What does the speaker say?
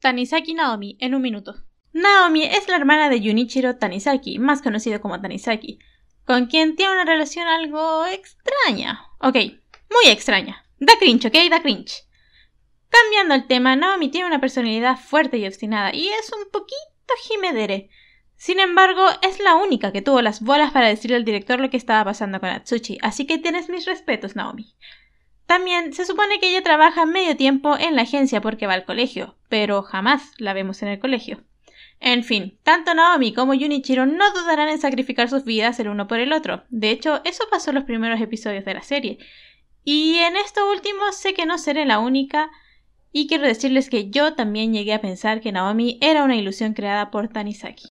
Tanisaki Naomi en un minuto. Naomi es la hermana de Yunichiro Tanisaki, más conocido como Tanisaki, con quien tiene una relación algo extraña. Ok, muy extraña. Da cringe, ok, da cringe. Cambiando el tema, Naomi tiene una personalidad fuerte y obstinada y es un poquito jimedere. Sin embargo, es la única que tuvo las bolas para decirle al director lo que estaba pasando con Atsuchi, así que tienes mis respetos, Naomi. También se supone que ella trabaja medio tiempo en la agencia porque va al colegio, pero jamás la vemos en el colegio. En fin, tanto Naomi como Junichiro no dudarán en sacrificar sus vidas el uno por el otro. De hecho, eso pasó en los primeros episodios de la serie. Y en esto último sé que no seré la única y quiero decirles que yo también llegué a pensar que Naomi era una ilusión creada por Tanizaki.